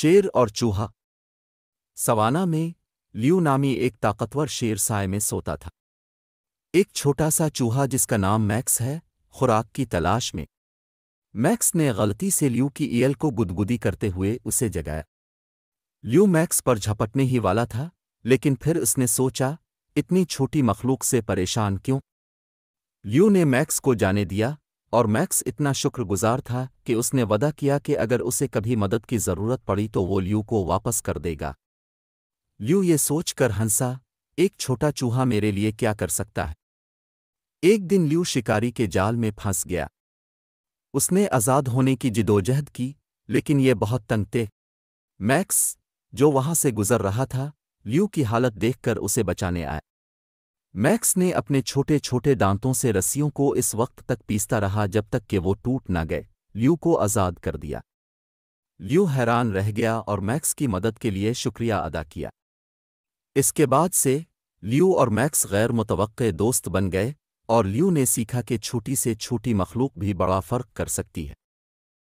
शेर और चूहा सवाना में लियू नामी एक ताकतवर शेर साय में सोता था एक छोटा सा चूहा जिसका नाम मैक्स है खुराक की तलाश में मैक्स ने गलती से लियू की ईयल को गुदगुदी करते हुए उसे जगाया लियू मैक्स पर झपटने ही वाला था लेकिन फिर उसने सोचा इतनी छोटी मखलूक से परेशान क्यों लियू ने मैक्स को जाने दिया और मैक्स इतना शुक्रगुजार था कि उसने वदा किया कि अगर उसे कभी मदद की जरूरत पड़ी तो वो ल्यू को वापस कर देगा ल्यू ये सोचकर हंसा एक छोटा चूहा मेरे लिए क्या कर सकता है एक दिन ल्यू शिकारी के जाल में फंस गया उसने आज़ाद होने की जिदोजहद की लेकिन ये बहुत तंग थे मैक्स जो वहां से गुजर रहा था ल्यू की हालत देखकर उसे बचाने आया मैक्स ने अपने छोटे छोटे दांतों से रस्सियों को इस वक्त तक पीसता रहा जब तक कि वो टूट न गए ल्यू को आज़ाद कर दिया ल्यू हैरान रह गया और मैक्स की मदद के लिए शुक्रिया अदा किया इसके बाद से ल्यू और मैक्स गैर मुतव दोस्त बन गए और ल्यू ने सीखा कि छोटी से छोटी मखलूक भी बड़ा फ़र्क कर सकती है